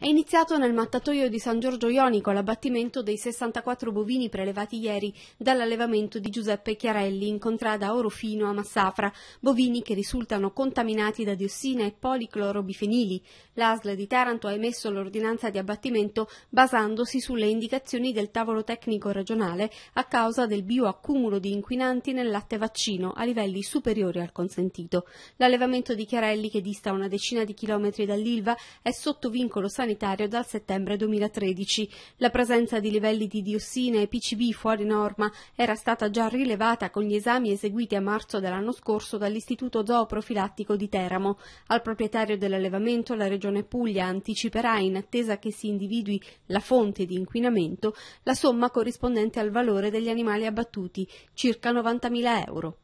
È iniziato nel mattatoio di San Giorgio Ionico l'abbattimento dei 64 bovini prelevati ieri dall'allevamento di Giuseppe Chiarelli in contrada Orofino a Massafra, bovini che risultano contaminati da diossina e policlorobifenili. L'ASL di Taranto ha emesso l'ordinanza di abbattimento basandosi sulle indicazioni del tavolo tecnico regionale a causa del bioaccumulo di inquinanti nel latte vaccino a livelli superiori al consentito. L'allevamento di Chiarelli, che dista una decina di chilometri dall'Ilva, è sotto vincolo sanitario sanitario dal settembre 2013. La presenza di livelli di diossina e PCB fuori norma era stata già rilevata con gli esami eseguiti a marzo dell'anno scorso dall'Istituto Zooprofilattico di Teramo. Al proprietario dell'allevamento la Regione Puglia anticiperà, in attesa che si individui la fonte di inquinamento, la somma corrispondente al valore degli animali abbattuti, circa 90.000 euro.